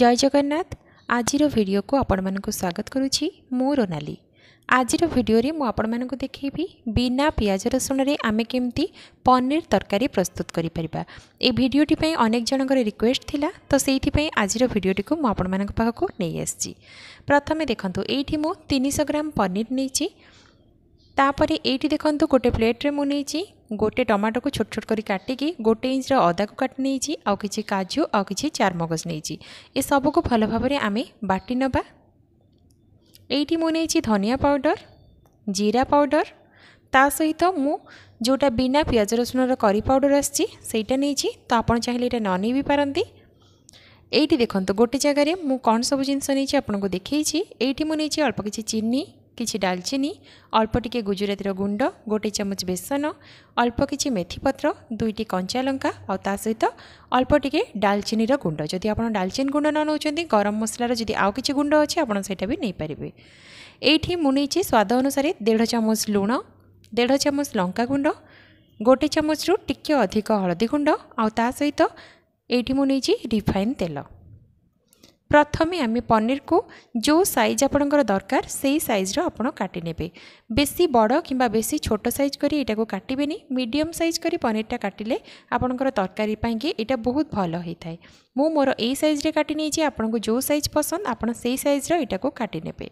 ଜୟ ଜଗନ୍ନାଥ ଆଜିର ଭିଡ଼ିଓକୁ ଆପଣମାନଙ୍କୁ ସ୍ୱାଗତ କରୁଛି ମୁଁ ରୋନାଲି ଆଜିର ଭିଡ଼ିଓରେ ମୁଁ ଆପଣମାନଙ୍କୁ ଦେଖେଇବି ବିନା ପିଆଜ ରସୁଣରେ ଆମେ କେମିତି ପନିର ତରକାରୀ ପ୍ରସ୍ତୁତ କରିପାରିବା ଏ ଭିଡ଼ିଓଟି ପାଇଁ ଅନେକ ଜଣଙ୍କର ରିକ୍ୱେଷ୍ଟ ଥିଲା ତ ସେଇଥିପାଇଁ ଆଜିର ଭିଡ଼ିଓଟିକୁ ମୁଁ ଆପଣମାନଙ୍କ ପାଖକୁ ନେଇ ଆସିଛି ପ୍ରଥମେ ଦେଖନ୍ତୁ ଏଇଠି ମୁଁ ତିନିଶହ ଗ୍ରାମ ପନିର ନେଇଛି ତାପରେ ଏଇଠି ଦେଖନ୍ତୁ ଗୋଟେ ପ୍ଲେଟ୍ରେ ମୁଁ ନେଇଛି ଗୋଟେ ଟମାଟୋକୁ ଛୋଟ ଛୋଟ କରି କାଟିକି ଗୋଟେ ଇଞ୍ଚର ଅଦାକୁ କାଟି ନେଇଛି ଆଉ କିଛି କାଜୁ ଆଉ କିଛି ଚାରମଗଜ ନେଇଛି ଏସବୁକୁ ଭଲ ଭାବରେ ଆମେ ବାଟି ନେବା ଏଇଠି ମୁଁ ନେଇଛି ଧନିଆ ପାଉଡ଼ର ଜିରା ପାଉଡ଼ର ତା ସହିତ ମୁଁ ଯେଉଁଟା ବିନା ପିଆଜ ରସୁଣର କରି ପାଉଡ଼ର ଆସିଛି ସେଇଟା ନେଇଛି ତ ଆପଣ ଚାହିଁଲେ ଏଇଟା ନ ନେଇ ବି ପାରନ୍ତି ଏଇଠି ଦେଖନ୍ତୁ ଗୋଟେ ଜାଗାରେ ମୁଁ କଣ ସବୁ ଜିନିଷ ନେଇଛି ଆପଣଙ୍କୁ ଦେଖେଇଛି ଏଇଠି ମୁଁ ନେଇଛି ଅଳ୍ପ କିଛି ଚିନି କିଛି ଡାଲଚିନି ଅଳ୍ପ ଟିକେ ଗୁଜୁରାତିର ଗୁଣ୍ଡ ଗୋଟେ ଚାମଚ ବେସନ ଅଳ୍ପ କିଛି ମେଥିପତ୍ର ଦୁଇଟି କଞ୍ଚା ଲଙ୍କା ଆଉ ତା ସହିତ ଅଳ୍ପ ଟିକେ ଡାଲଚିନିର ଗୁଣ୍ଡ ଯଦି ଆପଣ ଡାଲଚିନି ଗୁଣ୍ଡ ନ ନେଉଛନ୍ତି ଗରମ ମସଲାର ଯଦି ଆଉ କିଛି ଗୁଣ୍ଡ ଅଛି ଆପଣ ସେଇଟା ବି ନେଇପାରିବେ ଏଇଠି ମୁଁ ନେଇଛି ସ୍ୱାଦ ଅନୁସାରେ ଦେଢ଼ ଚାମଚ ଲୁଣ ଦେଢ଼ ଚାମଚ ଲଙ୍କା ଗୁଣ୍ଡ ଗୋଟେ ଚାମଚରୁ ଟିକେ ଅଧିକ ହଳଦୀ ଗୁଣ୍ଡ ଆଉ ତା ସହିତ ଏଇଠି ମୁଁ ନେଇଛି ରିଫାଇନ୍ ତେଲ ପ୍ରଥମେ ଆମେ ପନିରକୁ ଯେଉଁ ସାଇଜ୍ ଆପଣଙ୍କର ଦରକାର ସେଇ ସାଇଜ୍ର ଆପଣ କାଟିନେବେ ବେଶୀ ବଡ଼ କିମ୍ବା ବେଶୀ ଛୋଟ ସାଇଜ୍ କରି ଏଇଟାକୁ କାଟିବେନି ମିଡ଼ିୟମ୍ ସାଇଜ୍ କରି ପନିରଟା କାଟିଲେ ଆପଣଙ୍କର ତରକାରୀ ପାଇଁକି ଏଇଟା ବହୁତ ଭଲ ହୋଇଥାଏ ମୁଁ ମୋର ଏଇ ସାଇଜ୍ରେ କାଟି ନେଇଛି ଆପଣଙ୍କୁ ଯେଉଁ ସାଇଜ୍ ପସନ୍ଦ ଆପଣ ସେଇ ସାଇଜ୍ର ଏଇଟାକୁ କାଟିନେବେ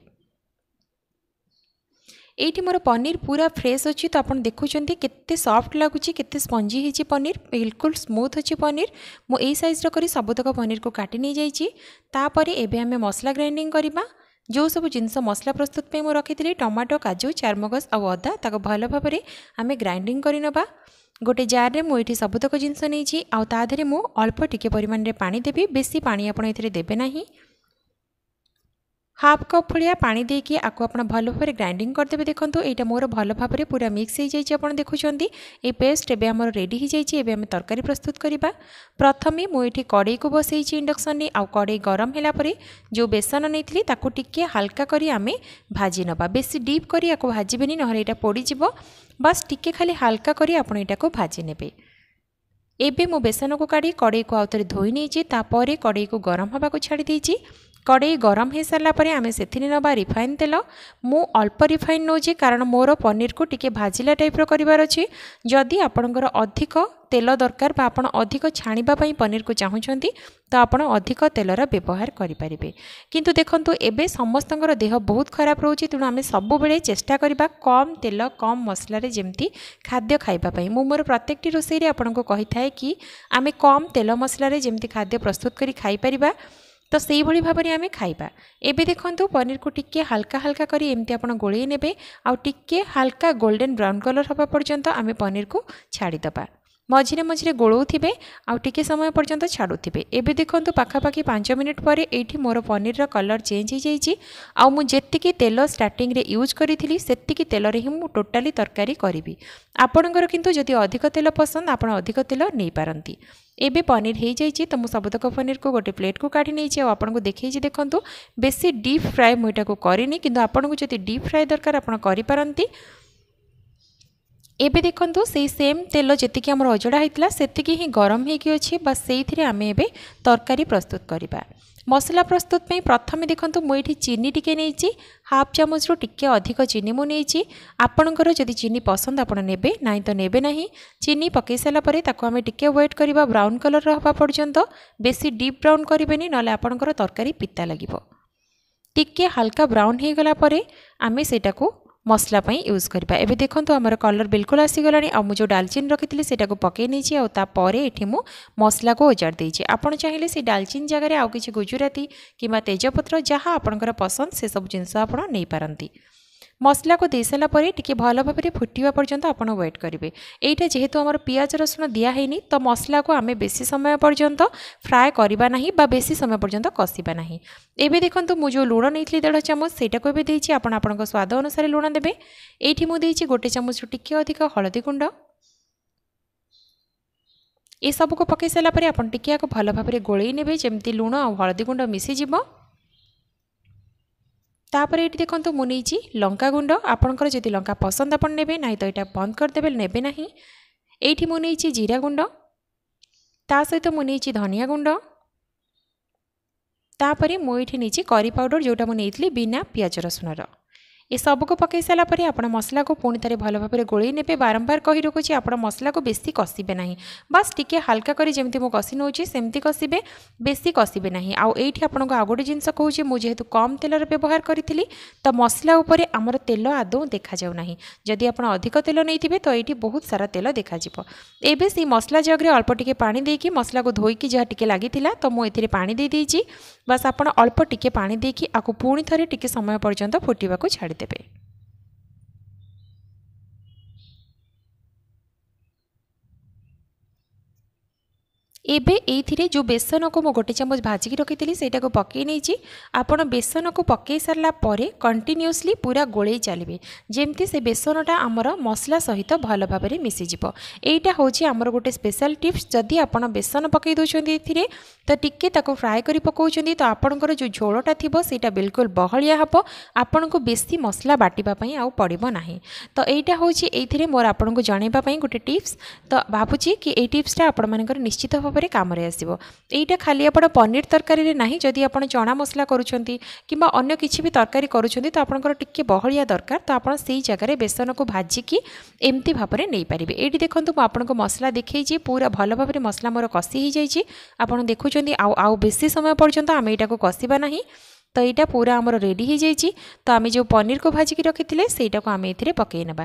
এইটি মোর পনির পুরা ফ্রেশ অছি তো আপনার দেখুছেন কেতে সফট লাগুচি কেতে স্পঞ্জি হয়েছে পনির বিলকুল স্মুথ অছি পনির মু এই সাইজর করে সবুতক পনির কু কাটি নিয়ে যাইছি তাপরে এবে আমি মশলা গ্রাইন্ডিং করা ଯେଉଁ ସବୁ ଜିନିଷ ମସଲା ପ୍ରସ୍ତୁତ ପାଇଁ ମୁଁ ରଖିଥିଲି ଟମାଟୋ କାଜୁ ଚାରମଗଜ ଆଉ ଅଦା ତାକୁ ଭଲ ଭାବରେ ଆମେ ଗ୍ରାଇଣ୍ଡିଂ କରିନେବା ଗୋଟେ ଜାର୍ରେ ମୁଁ ଏଠି ସବୁତକ ଜିନିଷ ନେଇଛି ଆଉ ତା ଦେହରେ ମୁଁ ଅଳ୍ପ ଟିକିଏ ପରିମାଣରେ ପାଣି ଦେବି ବେଶୀ ପାଣି ଆପଣ ଏଥିରେ ଦେବେ ନାହିଁ হাফ কপ ভাড়া পা দিয়ে আকু আপনার ভাল ভাবে গ্রাইন্ডিং করেদেবে দেখুন এইটা মোর ভাল ভাবে পুরা মিক্স হয়ে যাই আপনার দেখুম এই পেস্ট এবে আমার রেডি হয়ে যাই এবে আমি তরকারি প্রস্তুত করা প্রথমে মু এটি কড়াই কু বসাইছি ইন্ডকশনে আড়াই গরম হলাপরে যে বেসন নিয়ে তাকে টিকি হালকা করে আমি ভাজি নেবা বেশি ডিপ করে আকু ভাজবে নহলে এটা পড়িযোগ বাস টিকি খালি হালকা করে আপনার এটা ভাজি নেবে এবে মু বেসনকু কাড়ি কড়াইকু আউথরে ধোই নিয়েছি তাপরে কড়াইকু গরম হওয়া ছাড়ি দিয়েছি কড়াই গরম হয়ে পরে আমি সেথিরে নেবা রিফাইন তেল মু অল্প রিফাইন নেছি কারণ মোর পনিরকু টিকে ভাজিলা টাইপ্র করবার অছি যদি আপনার অধিক তেল দরকার বা আপনার অধিক ছাড়া পনিরকু চাহুমান তো আপনার অধিক তেলর ব্যবহার করে পারে কিন্তু দেখুন এবে সমস্ত দেহ বহুত খারাপ রয়েছে তেমন আমি সবুলে চেষ্টা করা কম তেল কম মশলার যেমি খাদ্য খাইবা মু মোর প্রত্যেকটি রোষেই আপনার কে কি আমি কম তেল মশলার যেমি খাদ্য প্রস্তুত করে খাইপার তো সেইভাবে ভাবে আমি খাଇବା ଏବେ ଦେଖନ୍ତୁ ପନିରକୁ ଟିକିଏ ହାଲକା ହାଲକା କରି ଏମିତି ଆପଣ ଗୋଳେଇ ନେବେ ଆଉ ଟିକିଏ ହାଲକା ଗୋଲ୍ଡେନ୍ ବ୍ରାଉନ୍ କଲର୍ ହେବା ପର୍ଯ୍ୟନ୍ତ ଆମେ ପନିରକୁ ଛାଡ଼ିଦେବା ମଝିରେ ମଝିରେ ଗୋଳଉଥିବେ ଆଉ ଟିକେ ସମୟ ପର୍ଯ୍ୟନ୍ତ ଛାଡ଼ୁଥିବେ ଏବେ ଦେଖନ୍ତୁ ପାଖାପାଖି ପାଞ୍ଚ ମିନିଟ୍ ପରେ ଏଇଠି ମୋର ପନିରର କଲର୍ ଚେଞ୍ଜ ହୋଇଯାଇଛି ଆଉ ମୁଁ ଯେତିକି ତେଲ ଷ୍ଟାର୍ଟିଂରେ ୟୁଜ୍ କରିଥିଲି ସେତିକି ତେଲରେ ହିଁ ମୁଁ ଟୋଟାଲି ତରକାରୀ କରିବି ଆପଣଙ୍କର କିନ୍ତୁ ଯଦି ଅଧିକ ତେଲ ପସନ୍ଦ ଆପଣ ଅଧିକ ତେଲ ନେଇପାରନ୍ତି ଏବେ ପନିର ହୋଇଯାଇଛି ତ ମୁଁ ସବୁତକ ପନିରକୁ ଗୋଟେ ପ୍ଲେଟ୍କୁ କାଢ଼ି ନେଇଛି ଆଉ ଆପଣଙ୍କୁ ଦେଖେଇଛି ଦେଖନ୍ତୁ ବେଶୀ ଡିପ୍ ଫ୍ରାଏ ମୁଁ ଏଇଟାକୁ କରିନି କିନ୍ତୁ ଆପଣଙ୍କୁ ଯଦି ଡିପ୍ ଫ୍ରାଏ ଦରକାର ଆପଣ କରିପାରନ୍ତି এবে দেখন্তু সেই সেম তেল যেতিকি আমার অজড়া হয়েছিল সেতিকি হি গরম হয়েকি অছি বা সেইথিরে আমি এবে তরকারি প্রস্তুত করিবা মশলা প্রস্তুত পাই প্রথমে দেখন্তু মু এটি চিনি টিকে নেইছি হাফ চামচ রু টিকে অধিক চিনি মু নেইছি আপনাঙ্কর যদি চিনি পসন্দ আপন নেবে নাই তো নেবে নাহি চিনি পকাই সারা পরে তাকে আমি টিকে ওয়েট করিবা ব্রাউন কলর হওয়া পর্যন্ত বেশি ডিপ ব্রাউন করিবেনি নলে আপনাঙ্কর তরকারি পিতা লাগিব টিকে হালকা ব্রাউন হয়ে গলা পরে আমি সেটাকু ମସଲା ପାଇଁ ୟୁଜ୍ କରିବା ଏବେ ଦେଖନ୍ତୁ ଆମର କଲର୍ ବିଲକୁଲ ଆସିଗଲାଣି ଆଉ ମୁଁ ଯେଉଁ ଡାଲଚିନି ରଖିଥିଲି ସେଇଟାକୁ ପକାଇ ନେଇଛି ଆଉ ତାପରେ ଏଠି ମୁଁ ମସଲାକୁ ଓଜାଡ଼ି ଦେଇଛି ଆପଣ ଚାହିଁଲେ ସେଇ ଡାଲଚିନି ଜାଗାରେ ଆଉ କିଛି ଗୁଜୁରାତି କିମ୍ବା ତେଜପତ୍ର ଯାହା ଆପଣଙ୍କର ପସନ୍ଦ ସେସବୁ ଜିନିଷ ଆପଣ ନେଇପାରନ୍ତି ମସଲାକୁ ଦେଇସାରିଲା ପରେ ଟିକେ ଭଲ ଭାବରେ ଫୁଟିବା ପର୍ଯ୍ୟନ୍ତ ଆପଣ ୱେଟ୍ କରିବେ ଏଇଟା ଯେହେତୁ ଆମର ପିଆଜ ରସୁଣ ଦିଆ ହେଇନି ତ ମସଲାକୁ ଆମେ ବେଶୀ ସମୟ ପର୍ଯ୍ୟନ୍ତ ଫ୍ରାଏ କରିବା ନାହିଁ ବା ବେଶୀ ସମୟ ପର୍ଯ୍ୟନ୍ତ କଷିବା ନାହିଁ ଏବେ ଦେଖନ୍ତୁ ମୁଁ ଯେଉଁ ଲୁଣ ନେଇଥିଲି ଦେଢ଼ ଚାମଚ ସେଇଟାକୁ ଏବେ ଦେଇଛି ଆପଣ ଆପଣଙ୍କ ସ୍ୱାଦ ଅନୁସାରେ ଲୁଣ ଦେବେ ଏଇଠି ମୁଁ ଦେଇଛି ଗୋଟେ ଚାମଚରୁ ଟିକେ ଅଧିକ ହଳଦୀ ଗୁଣ୍ଡ ଏସବୁକୁ ପକାଇ ସାରିଲା ପରେ ଆପଣ ଟିକିଏ ଆକୁ ଭଲ ଭାବରେ ଗୋଳେଇ ନେବେ ଯେମିତି ଲୁଣ ଆଉ ହଳଦୀ ଗୁଣ୍ଡ ମିଶିଯିବ তাপরে এটি দেখুন মু নেইছি লঙ্কা গুণ্ড আপনার যদি লঙ্কা পসন্দ আপনার নেবে না তো এটা বন্ধ করেদেবে নেবে না এইটি মু নেইছি জিরা গুণ্ড তা সহ মু নেইছি ধনিয়া গুণ্ড তাপরে মু এটি নেইছি করি পাউডর যেটা মু নেইଥିଲି বিনা পিঁয়াজ রসুণর ଏସବୁକୁ ପକାଇ ସାରିଲା ପରେ ଆପଣ ମସଲାକୁ ପୁଣି ଥରେ ଭଲ ଭାବରେ ଗୋଳେଇ ନେବେ ବାରମ୍ବାର କହି ରଖୁଛି ଆପଣ ମସଲାକୁ ବେଶୀ କଷିବେ ନାହିଁ ବାସ୍ ଟିକିଏ ହାଲକା କରି ଯେମିତି ମୁଁ କଷି ନେଉଛି ସେମିତି କଷିବେ ବେଶୀ କଷିବେ ନାହିଁ ଆଉ ଏଇଠି ଆପଣଙ୍କୁ ଆଉ ଗୋଟେ ଜିନିଷ କହୁଛି ମୁଁ ଯେହେତୁ କମ୍ ତେଲର ବ୍ୟବହାର କରିଥିଲି ତ ମସଲା ଉପରେ ଆମର ତେଲ ଆଦୌ ଦେଖାଯାଉ ନାହିଁ ଯଦି ଆପଣ ଅଧିକ ତେଲ ନେଇଥିବେ ତ ଏଇଠି ବହୁତ ସାରା ତେଲ ଦେଖାଯିବ ଏବେ ସେଇ ମସଲା ଜଗ୍ରେ ଅଳ୍ପ ଟିକେ ପାଣି ଦେଇକି ମସଲାକୁ ଧୋଇକି ଯାହା ଟିକେ ଲାଗିଥିଲା ତ ମୁଁ ଏଥିରେ ପାଣି ଦେଇଦେଇଛି ବାସ୍ ଆପଣ ଅଳ୍ପ ଟିକେ ପାଣି ଦେଇକି ଆକୁ ପୁଣି ଥରେ ଟିକେ ସମୟ ପର୍ଯ୍ୟନ୍ତ ଫୁଟିବାକୁ ଛାଡ଼ିଦେବେ দেবে এবে এইথিরে যে বেসনকু মু গোটে চামচ ভাজিকি রকিলি সেইটাকে পকাই নিয়েছি আপনার বেসনকু পকাই সারা পরে কন্টিনিউসলি পুরা গোলাই চালবে যেমতি সে বেসনটা আমার মশলা সহিত ভাল ভাবে মিশিযোগ এইটা হচ্ছে আমার গোটে স্পেশাল টিপস যদি আপনার বেসন পকাই দেছেন এতে তো টিকি তাকে ফ্রাই করে পকাউছেন তো আপনার যে ঝোলটা থাকবে সেইটা বিলকুল বহলিয়া হব আপনার বেশি মশলা বাটিবা আপড়ব না তো এইটা হচ্ছে এইথিরে মোর আপনার জনাইবা গোটে টিপস তো ভাবুছি কি এই টিপসটা আপনার নিশ্চিত ভাবে ଭାବରେ କାମରେ ଆସିବ ଏଇଟା ଖାଲି ଆପଣ ପନିର ତରକାରୀରେ ନାହିଁ ଯଦି ଆପଣ ଚଣା ମସଲା କରୁଛନ୍ତି କିମ୍ବା ଅନ୍ୟ କିଛି ବି ତରକାରୀ କରୁଛନ୍ତି ତ ଆପଣଙ୍କର ଟିକିଏ ବହଳିଆ ଦରକାର ତ ଆପଣ ସେଇ ଜାଗାରେ ବେସନକୁ ଭାଜିକି ଏମିତି ଭାବରେ ନେଇପାରିବେ ଏଇଠି ଦେଖନ୍ତୁ ମୁଁ ଆପଣଙ୍କୁ ମସଲା ଦେଖେଇଛି ପୁରା ଭଲ ଭାବରେ ମସଲା ମୋର କଷି ହେଇଯାଇଛି ଆପଣ ଦେଖୁଛନ୍ତି ଆଉ ଆଉ ବେଶୀ ସମୟ ପର୍ଯ୍ୟନ୍ତ ଆମେ ଏଇଟାକୁ କଷିବା ନାହିଁ ତ ଏଇଟା ପୁରା ଆମର ରେଡ଼ି ହୋଇଯାଇଛି ତ ଆମେ ଯେଉଁ ପନିରକୁ ଭାଜିକି ରଖିଥିଲେ ସେଇଟାକୁ ଆମେ ଏଥିରେ ପକାଇ ନେବା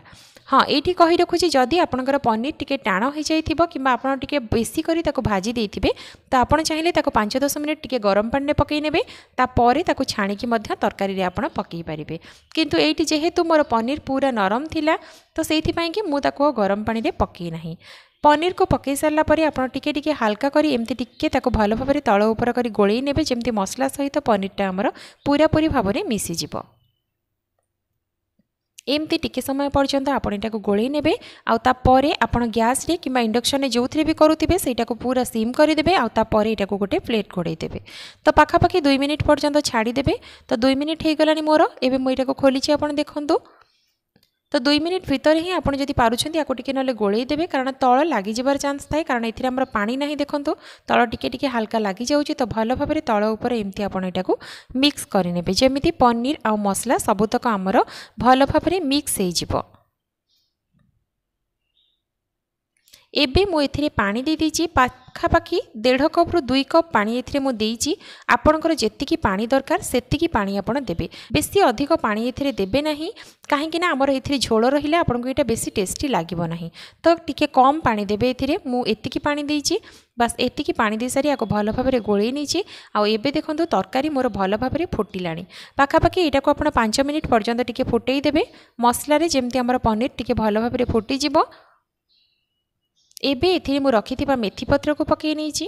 ହଁ ଏଇଠି କହି ରଖୁଛି ଯଦି ଆପଣଙ୍କର ପନିର ଟିକେ ଟାଣ ହୋଇଯାଇଥିବ କିମ୍ବା ଆପଣ ଟିକେ ବେଶୀ କରି ତାକୁ ଭାଜି ଦେଇଥିବେ ତ ଆପଣ ଚାହିଁଲେ ତାକୁ ପାଞ୍ଚ ଦଶ ମିନିଟ୍ ଟିକେ ଗରମ ପାଣିରେ ପକାଇ ନେବେ ତାପରେ ତାକୁ ଛାଣିକି ମଧ୍ୟ ତରକାରୀରେ ଆପଣ ପକାଇ ପାରିବେ କିନ୍ତୁ ଏଇଠି ଯେହେତୁ ମୋର ପନିର ପୁରା ନରମ ଥିଲା ତ ସେଇଥିପାଇଁକି ମୁଁ ତାକୁ ଆଉ ଗରମ ପାଣିରେ ପକାଇ ନାହିଁ পনিরকু পকাই সারা পরে আপনার টিকি টিকি হালকা করে এমতি টিকি তাকে ভালো ভাবে তল উপর করে গোলাই নেবে যেমনি মশলা সহিত পনিরটা আমার পুরাপুরি ভাবে মিশিযোগ এমতি টিকি সময় পর্যন্ত আপনার এটা গোলাই নেবে আপরে আপনার গ্যাসে কিংবা ইন্ডকশনে যে বি করুবে সেইটা পুরা সিম করেদেবে আপরে এটা গোটে প্লেট ঘোড়াই দেবে তো পাখাপাখি দুই মিনিট পর্যন্ত ছাড়িদেবে তো দুই মিনিট হয়ে গলানি মোর এবে মু এটা খোলিছি আপনার দেখুন তো দুই মিনিট ভিতরে ହିଁ ଆପଣ ଯଦି ପାରୁଛନ୍ତି ୟାକୁ ଟିକେ ନହେଲେ ଗୋଳେଇ ଦେବେ କାରଣ ତଳ ଲାଗିଯିବାର ଚାନ୍ସ ଥାଏ କାରଣ ଏଥିରେ ଆମର ପାଣି ନାହିଁ ଦେଖନ୍ତୁ ତଳ ଟିକେ ଟିକେ ହାଲକା ଲାଗିଯାଉଛି ତ ଭଲ ଭାବରେ ତଳ ଉପରେ ଏମିତି ଆପଣ ଏଟାକୁ ମିକ୍ସ କରିନେବେ ଯେମିତି ପନିର ଆଉ ମସଲା ସବୁତକ ଆମର ଭଲ ଭାବରେ ମିକ୍ସ ହେଇଯିବ ଏବେ ମୁଁ ଏଥିରେ ପାଣି ଦେଇଦେଇଛି ପାଖାପାଖି ଦେଢ଼ କପ୍ରୁ ଦୁଇ କପ୍ ପାଣି ଏଥିରେ ମୁଁ ଦେଇଛି ଆପଣଙ୍କର ଯେତିକି ପାଣି ଦରକାର ସେତିକି ପାଣି ଆପଣ ଦେବେ ବେଶୀ ଅଧିକ ପାଣି ଏଥିରେ ଦେବେ ନାହିଁ କାହିଁକିନା ଆମର ଏଥିରେ ଝୋଳ ରହିଲେ ଆପଣଙ୍କୁ ଏଇଟା ବେଶୀ ଟେଷ୍ଟି ଲାଗିବ ନାହିଁ ତ ଟିକିଏ କମ୍ ପାଣି ଦେବେ ଏଥିରେ ମୁଁ ଏତିକି ପାଣି ଦେଇଛି ବାସ୍ ଏତିକି ପାଣି ଦେଇସାରି ଆକୁ ଭଲ ଭାବରେ ଗୋଳେଇ ନେଇଛି ଆଉ ଏବେ ଦେଖନ୍ତୁ ତରକାରୀ ମୋର ଭଲ ଭାବରେ ଫୁଟିଲାଣି ପାଖାପାଖି ଏଇଟାକୁ ଆପଣ ପାଞ୍ଚ ମିନିଟ୍ ପର୍ଯ୍ୟନ୍ତ ଟିକିଏ ଫୁଟେଇ ଦେବେ ମସଲାରେ ଯେମିତି ଆମର ପନିର ଟିକିଏ ଭଲ ଭାବରେ ଫୁଟିଯିବ ଏବେ ଏଥିରେ ମୁଁ ରଖିଥିବା ମେଥିପତ୍ରକୁ ପକାଇ ନେଇଛି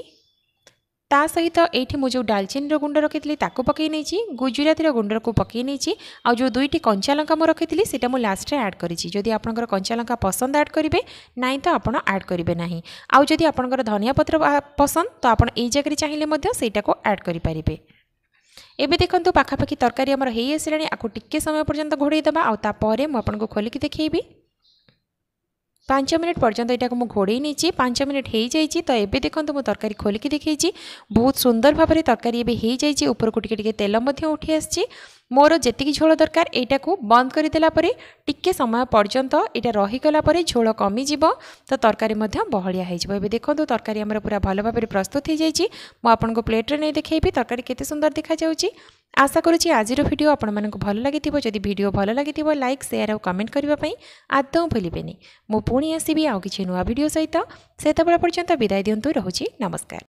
ତା ସହିତ ଏଇଠି ମୁଁ ଯେଉଁ ଡାଲଚିନିର ଗୁଣ୍ଡ ରଖିଥିଲି ତାକୁ ପକାଇ ନେଇଛି ଗୁଜୁରାତିର ଗୁଣ୍ଡକୁ ପକାଇ ନେଇଛି ଆଉ ଯେଉଁ ଦୁଇଟି କଞ୍ଚା ଲଙ୍କା ମୁଁ ରଖିଥିଲି ସେଇଟା ମୁଁ ଲାଷ୍ଟରେ ଆଡ଼୍ କରିଛି ଯଦି ଆପଣଙ୍କର କଞ୍ଚା ଲଙ୍କା ପସନ୍ଦ ଆଡ଼୍ କରିବେ ନାହିଁ ତ ଆପଣ ଆଡ଼୍ କରିବେ ନାହିଁ ଆଉ ଯଦି ଆପଣଙ୍କର ଧନିଆ ପତ୍ର ପସନ୍ଦ ତ ଆପଣ ଏଇ ଜାଗାରେ ଚାହିଁଲେ ମଧ୍ୟ ସେଇଟାକୁ ଆଡ଼୍ କରିପାରିବେ ଏବେ ଦେଖନ୍ତୁ ପାଖାପାଖି ତରକାରୀ ଆମର ହେଇ ଆସିଲାଣି ଆକୁ ଟିକେ ସମୟ ପର୍ଯ୍ୟନ୍ତ ଘୋଡ଼େଇ ଦେବା ଆଉ ତାପରେ ମୁଁ ଆପଣଙ୍କୁ ଖୋଲିକି ଦେଖେଇବି পাঁচ মিনিট পর্যন্ত এটাকে মু ঘোড়াই নেইছি পাঁচ মিনিট হয়ে যাই তো এবে দেখুন মু তরকারি খোলিকি দেখাইছি বহুত সুন্দর ভাবে তরকারি এবে হয়ে যাই উপরকু টিকে টিকে তেল উঠি আসছে ମୋର ଯେତିକି ଝୋଳ ଦରକାର ଏଇଟାକୁ ବନ୍ଦ କରିଦେଲା ପରେ ଟିକେ ସମୟ ପର୍ଯ୍ୟନ୍ତ ଏଇଟା ରହିଗଲା ପରେ ଝୋଳ କମିଯିବ ତ ତରକାରୀ ମଧ୍ୟ ବହଳିଆ ହେଇଯିବ ଏବେ ଦେଖନ୍ତୁ ତରକାରୀ ଆମର ପୁରା ଭଲ ଭାବରେ ପ୍ରସ୍ତୁତ ହେଇଯାଇଛି ମୁଁ ଆପଣଙ୍କୁ ପ୍ଲେଟ୍ରେ ନେଇ ଦେଖେଇବି ତରକାରୀ କେତେ ସୁନ୍ଦର ଦେଖାଯାଉଛି আশা করছি আজির ভিডিও আপনার ভাল লাগি যদি ভিডিও ভাল লাগি লাইক সেয়ার আর কমেন্ট করা আদৌ ভুলবেনি মু পুঁ আসবি আউ কিছু নূয় ভিডিও সহ সেতবে পর্যন্ত বিদায় দিও রয়েছে নমস্কার